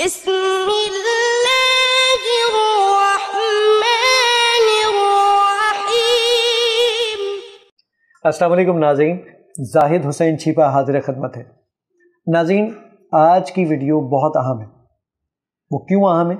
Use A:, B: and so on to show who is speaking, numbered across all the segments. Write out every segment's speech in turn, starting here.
A: بسم अस्सलाम वालेकुम नाजीन जाहिद हुसैन छीपा हाजिर खदमत है नाजीन आज की वीडियो बहुत अहम है वो क्यों अहम है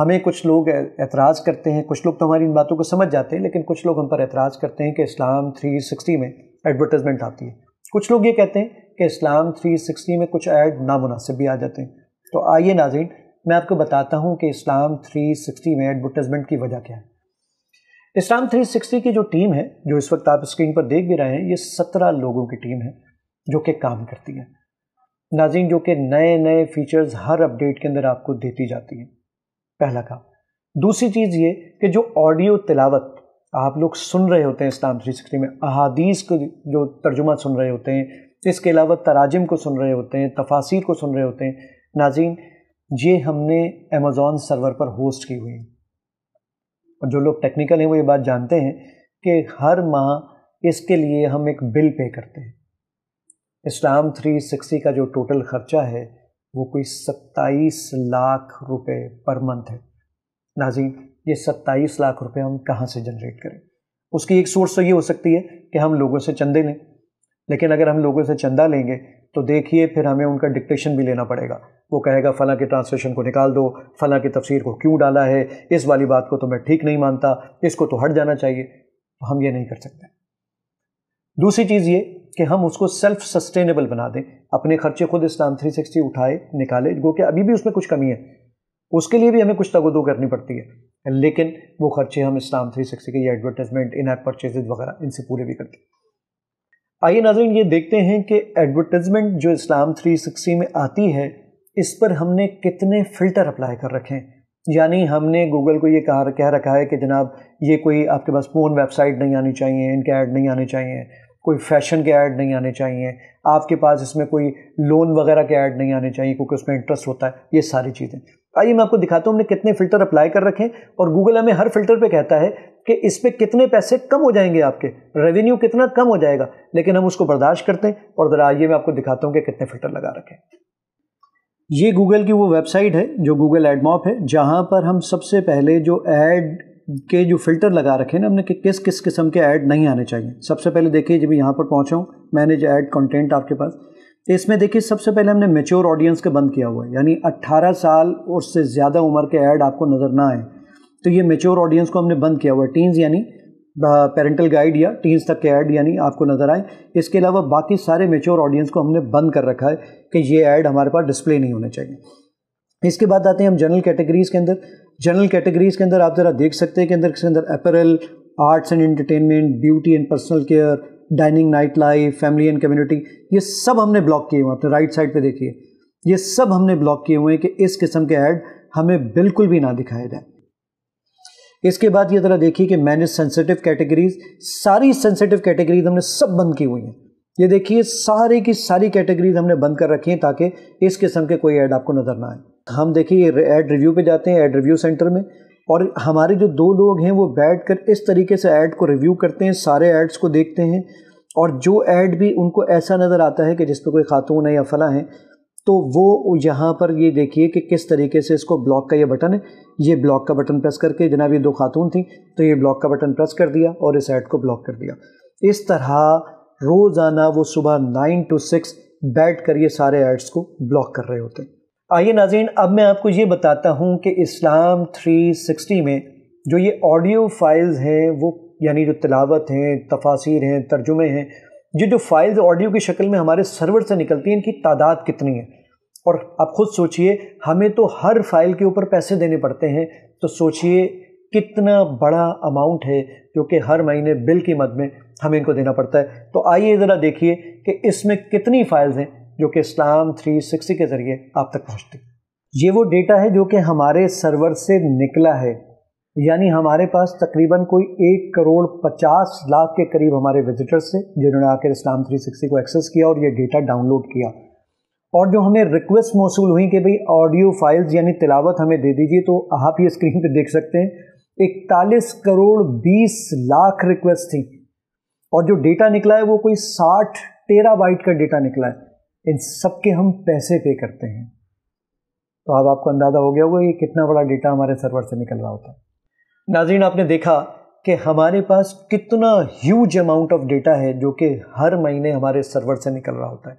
A: हमें कुछ लोग एतराज़ करते हैं कुछ लोग तो हमारी इन बातों को समझ जाते हैं लेकिन कुछ लोग हम पर एतराज़ करते हैं कि इस्लाम 360 में एडवर्टाइजमेंट आती है कुछ लोग ये कहते हैं कि इस्लाम 360 में कुछ ऐड नामनासिब भी आ जाते हैं तो आइए नाजीन मैं आपको बताता हूँ कि इस्लाम 360 में एडवर्टाइजमेंट की वजह क्या है इस्लाम 360 की जो टीम है जो इस वक्त आप स्क्रीन पर देख भी रहे हैं ये सत्रह लोगों की टीम है जो कि काम करती है नाजिन जो कि नए नए फीचर्स हर अपडेट के अंदर आपको देती जाती है पहला काम दूसरी चीज़ ये कि जो ऑडियो तिलावत आप लोग सुन रहे होते हैं इस्लाम थ्री सिक्सटी में अहादीस को जो तर्जुमा सुन रहे होते हैं इसके अलावा तराजम को सुन रहे होते हैं तफासिर को सुन रहे होते हैं नाजीन ये हमने अमेज़ोन सर्वर पर होस्ट की हुई है और जो लोग टेक्निकल हैं वो ये बात जानते हैं कि हर माह इसके लिए हम एक बिल पे करते हैं इस्लाम 360 का जो टोटल ख़र्चा है वो कोई 27 लाख रुपए पर मंथ है नाजीन ये 27 लाख रुपए हम कहाँ से जनरेट करें उसकी एक सोर्स तो ये हो सकती है कि हम लोगों से चंदे लें लेकिन अगर हम लोगों से चंदा लेंगे तो देखिए फिर हमें उनका डिक्टेशन भी लेना पड़ेगा वो कहेगा फ़लाँ के ट्रांसलेशन को निकाल दो फ़लाँ की तफसीर को क्यों डाला है इस वाली बात को तो मैं ठीक नहीं मानता इसको तो हट जाना चाहिए तो हम ये नहीं कर सकते दूसरी चीज़ ये कि हम उसको सेल्फ सस्टेनेबल बना दें अपने खर्चे खुद इस्लाम सिक्सटी उठाए निकाले जो कि अभी भी उसमें कुछ कमी है उसके लिए भी हमें कुछ तगोदो करनी पड़ती है लेकिन वो खर्चे हम इस्लाम सिक्सटी के ये एडवर्टाइजमेंट इन ऐप परचेजेज वगैरह इनसे पूरे भी करते आइए नाजरन ये देखते हैं कि एडवर्टाइजमेंट जो इस्लाम थ्री सिक्सटी में आती है इस पर हमने कितने फ़िल्टर अप्लाई कर रखे हैं यानी हमने गूगल को ये कहा कह रखा है कि जनाब ये कोई आपके पास फोन वेबसाइट नहीं आनी चाहिए इनके ऐड नहीं आने चाहिए कोई फैशन के ऐड नहीं आने चाहिए आपके पास इसमें कोई लोन वगैरह के ऐड नहीं आने चाहिए क्योंकि उसमें इंटरेस्ट होता है ये सारी चीज़ें आइए मैं आपको दिखाता हूँ हमने कितने फ़िल्टर अप्लाई कर रखे और गूगल हमें हर फिल्टर पर कहता है कि इस पर कितने पैसे कम हो जाएंगे आपके रेवेन्यू कितना कम हो जाएगा लेकिन हम उसको बर्दाश्त करते हैं और ज़रा आइए मैं आपको दिखाता हूँ कि कितने फ़िल्टर लगा रखें ये गूगल की वो वेबसाइट है जो गूगल एडमॉप है जहाँ पर हम सबसे पहले जो ऐड के जो फ़िल्टर लगा रखे ना हमने कि किस किस किस्म के ऐड नहीं आने चाहिए सबसे पहले देखिए जब यहाँ पर पहुँचा हूँ जो ऐड कंटेंट आपके पास इसमें देखिए सबसे पहले हमने मेच्योर ऑडियंस के बंद किया हुआ है यानी 18 साल और से ज़्यादा उम्र के ऐड आपको नज़र ना आए तो ये मेच्योर ऑडियंस को हमने बंद किया हुआ है टीन्स यानी पेरेंटल गाइड या टीन्स तक के ऐड यानी आपको नज़र आए इसके अलावा बाकी सारे मेच्योर ऑडियंस को हमने बंद कर रखा है कि ये ऐड हमारे पास डिस्प्ले नहीं होने चाहिए इसके बाद आते हैं हम जनरल कैटेगरीज़ के अंदर जनरल कैटेगरीज़ के अंदर आप ज़रा देख सकते हैं कि अंदर इसके अंदर apparel arts and entertainment beauty and personal care dining nightlife family and community ये सब हमने ब्लॉक किए हुए हैं अपने राइट साइड पे देखिए ये सब हमने ब्लॉक किए हुए हैं कि इस किस्म के ऐड हमें बिल्कुल भी ना दिखाए जाए इसके बाद ये ज़रा देखिए कि मैंने सेंसिटिव कैटेगरीज सारी सेंसिटिव कैटेगरीज हमने सब बंद की हुई हैं ये देखिए सारी की सारी कैटेगरीज हमने बंद कर रखी हैं ताकि इस किस्म के कोई ऐड आपको नज़र ना आए हम देखिए ऐड रिव्यू पे जाते हैं ऐड रिव्यू सेंटर में और हमारे जो दो लोग हैं वो बैठ कर इस तरीके से ऐड को रिव्यू करते हैं सारे ऐड्स को देखते हैं और जो ऐड भी उनको ऐसा नज़र आता है कि जिस पर कोई खातून है या फला है तो वो यहाँ पर ये देखिए कि किस तरीके से इसको ब्लॉक का ये बटन है ये ब्लॉक का बटन प्रेस करके जनाब ये दो खातून थी तो ये ब्लॉक का बटन प्रेस कर दिया और इस ऐड को ब्लॉक कर दिया इस तरह रोज़ाना वो सुबह नाइन टू सिक्स बैठ कर ये सारे ऐड्स को ब्लॉक कर रहे होते हैं आइए नाजीन अब मैं आपको ये बताता हूँ कि इस्लाम 360 में जो ये ऑडियो फाइल्स हैं वो यानी जो तलावत हैं तफासिर हैं तर्जुमे हैं ये जो फाइल्स ऑडियो की शक्ल में हमारे सर्वर से निकलती हैं इनकी तादाद कितनी है और आप खुद सोचिए हमें तो हर फाइल के ऊपर पैसे देने पड़ते हैं तो सोचिए कितना बड़ा अमाउंट है जो कि हर महीने बिल की मद में हमें इनको देना पड़ता है तो आइए ज़रा देखिए कि इसमें कितनी फाइल्स हैं जो कि इस्लाम 360 के ज़रिए आप तक पहुँचती ये वो डेटा है जो कि हमारे सर्वर से निकला है यानी हमारे पास तकरीबन कोई एक करोड़ पचास लाख के करीब हमारे विजिटर्स थे जिन्होंने आकर इस्लाम 360 को एक्सेस किया और ये डेटा डाउनलोड किया और जो हमें रिक्वेस्ट मौसू हुई कि भाई ऑडियो फाइल्स यानी तिलावत हमें दे दीजिए तो आप ये स्क्रीन पे देख सकते हैं इकतालीस करोड़ बीस लाख रिक्वेस्ट थी और जो डेटा निकला है वो कोई साठ टेरा बाइट का डेटा निकला है इन सब के हम पैसे पे करते हैं तो अब आपको अंदाज़ा हो गया होगा ये कितना बड़ा डेटा हमारे सर्वर से निकल रहा होता है नाजीन आपने देखा कि हमारे पास कितना ह्यूज अमाउंट ऑफ डेटा है जो कि हर महीने हमारे सर्वर से निकल रहा होता है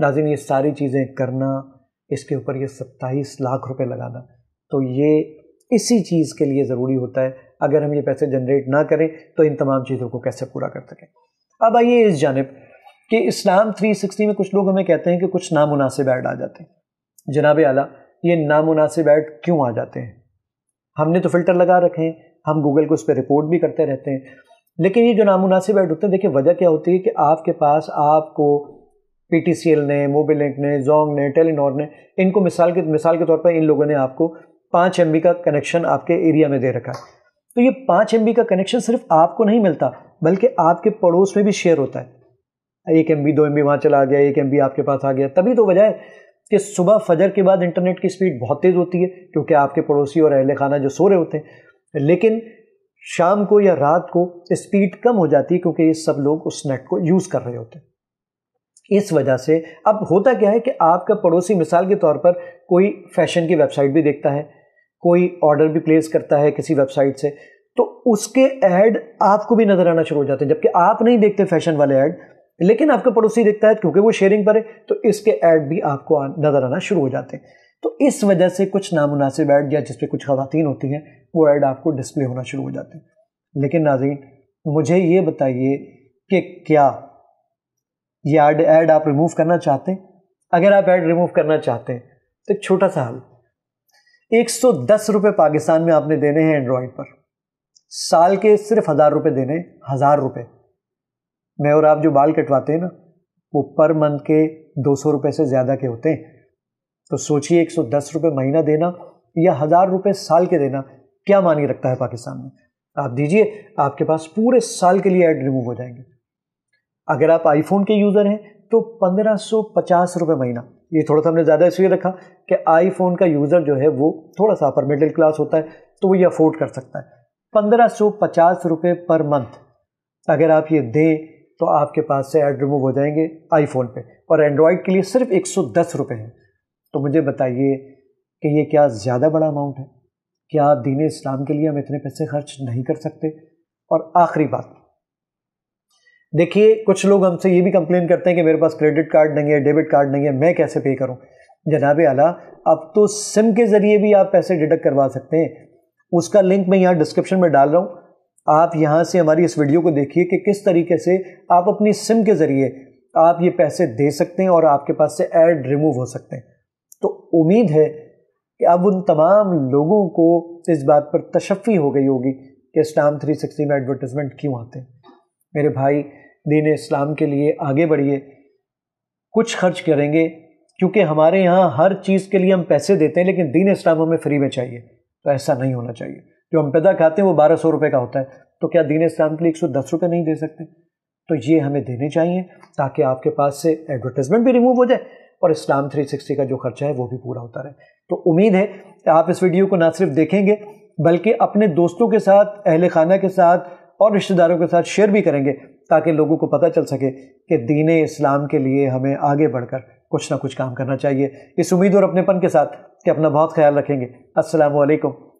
A: नाजरीन ये सारी चीज़ें करना इसके ऊपर ये सत्ताईस लाख रुपए लगाना तो ये इसी चीज़ के लिए ज़रूरी होता है अगर हम ये पैसे जनरेट ना करें तो इन तमाम चीज़ों को कैसे पूरा कर सकें अब आइए इस जानब कि इस्लाम 360 में कुछ लोग हमें कहते हैं कि कुछ नामुनासिब ऐड आ जाते हैं जनाब आला ये नामुनासिब ऐड क्यों आ जाते हैं हमने तो फिल्टर लगा रखे हैं हम गूगल को उस पर रिपोर्ट भी करते रहते हैं लेकिन ये जो नामुनासिब ऐड होते हैं देखिए वजह क्या होती है कि आपके पास आपको पी टी सी एल ने मोबिलिंक ने जोंग ने टेलीनॉर ने इनको मिसाल के मिसाल के तौर पर इन लोगों ने आपको पाँच एम का कनेक्शन आपके एरिया में दे रखा है तो ये पाँच एम का कनेक्शन सिर्फ आपको नहीं मिलता बल्कि आपके पड़ोस में भी शेयर होता है एक एम बी दो एम बी वहाँ चला गया एक एम बी आपके पास आ गया तभी तो वजह है कि सुबह फजर के बाद इंटरनेट की स्पीड बहुत तेज़ होती है क्योंकि आपके पड़ोसी और अहल खाना जो सो रहे होते हैं लेकिन शाम को या रात को स्पीड कम हो जाती है क्योंकि ये सब लोग उस नेट को यूज़ कर रहे होते हैं इस वजह से अब होता क्या है कि आपका पड़ोसी मिसाल के तौर पर कोई फैशन की वेबसाइट भी देखता है कोई ऑर्डर भी प्लेस करता है किसी वेबसाइट से तो उसके ऐड आपको भी नज़र आना शुरू हो जाते हैं जबकि आप नहीं देखते फैशन वाले ऐड लेकिन आपका पड़ोसी दिखता है क्योंकि वो शेयरिंग पर है तो इसके ऐड भी आपको नज़र आना शुरू हो जाते हैं तो इस वजह से कुछ नामुनासिब ऐड या जिसपे कुछ खातन होती हैं वो ऐड आपको डिस्प्ले होना शुरू हो जाते हैं लेकिन नाजीन मुझे ये बताइए कि क्या ये ऐड ऐड आप रिमूव करना चाहते हैं अगर आप ऐड रिमूव करना चाहते हैं तो एक छोटा सा हल एक सौ दस पाकिस्तान में आपने देने हैं एंड्रॉयड पर साल के सिर्फ हज़ार रुपये देने हज़ार रुपये મેં ઓર આપ જો બાલ કટવાતે હે ના વો પર મંથ કે 200 રૂપય સે જ્યાદા કે હોતે તો સોચી 110 રૂપય મહિના દેના કે ₹1000 સાલ કે દેના ક્યા માન રીકતા હૈ પાકિસ્તાન મે આપ દીજીએ આપકે પાસ પૂરે સાલ કે લિયે એડ રીમુવ હો જાયેંગે અગર આપ આઈફોન કે યુઝર હે તો 1550 રૂપય મહિના યે થોડા સામને જ્યાદા હૈ સવીય રખા કે આઈફોન કા યુઝર જો હે વો થોડા સા પર મિડલ ક્લાસ હોતા હૈ તો વો યે અફોર્ડ કર સકતા હૈ 1550 રૂપય પર મંથ અગર આપ યે દે तो आपके पास से ऐड रिमूव हो जाएंगे आईफोन पे और एंड्रॉयड के लिए सिर्फ एक सौ दस रुपये हैं तो मुझे बताइए कि ये क्या ज़्यादा बड़ा अमाउंट है क्या दीन इस्लाम के लिए हम इतने पैसे खर्च नहीं कर सकते और आखिरी बात देखिए कुछ लोग हमसे ये भी कंप्लेन करते हैं कि मेरे पास क्रेडिट कार्ड नहीं है डेबिट कार्ड नहीं है मैं कैसे पे करूं जनाब आला अब तो सिम के ज़रिए भी आप पैसे डिडक्ट करवा सकते हैं उसका लिंक मैं यहाँ डिस्क्रिप्शन में डाल रहा हूँ आप यहाँ से हमारी इस वीडियो को देखिए कि किस तरीके से आप अपनी सिम के ज़रिए आप ये पैसे दे सकते हैं और आपके पास से एड रिमूव हो सकते हैं तो उम्मीद है कि अब उन तमाम लोगों को इस बात पर तशफ़ी हो गई होगी कि इस्लाम 360 में एडवर्टिज़मेंट क्यों आते हैं मेरे भाई दीन इस्लाम के लिए आगे बढ़िए कुछ खर्च करेंगे क्योंकि हमारे यहाँ हर चीज़ के लिए हम पैसे देते हैं लेकिन दीन इस्लाम हमें फ्री में चाहिए तो ऐसा नहीं होना चाहिए जो हम पैदा खाते हैं वो बारह सौ रुपये का होता है तो क्या दीन इस्लाम के लिए एक सौ दस रुपये नहीं दे सकते तो ये हमें देने चाहिए ताकि आपके पास से एडवर्टाइजमेंट भी रिमूव हो जाए और इस्लाम 360 का जो खर्चा है वो भी पूरा होता रहे तो उम्मीद है कि आप इस वीडियो को ना सिर्फ देखेंगे बल्कि अपने दोस्तों के साथ अहल खाना के साथ और रिश्तेदारों के साथ शेयर भी करेंगे ताकि लोगों को पता चल सके कि दीन इस्लाम के लिए हमें आगे बढ़कर कुछ ना कुछ काम करना चाहिए इस उम्मीद और अपनेपन के साथ कि अपना बहुत ख्याल रखेंगे असलकम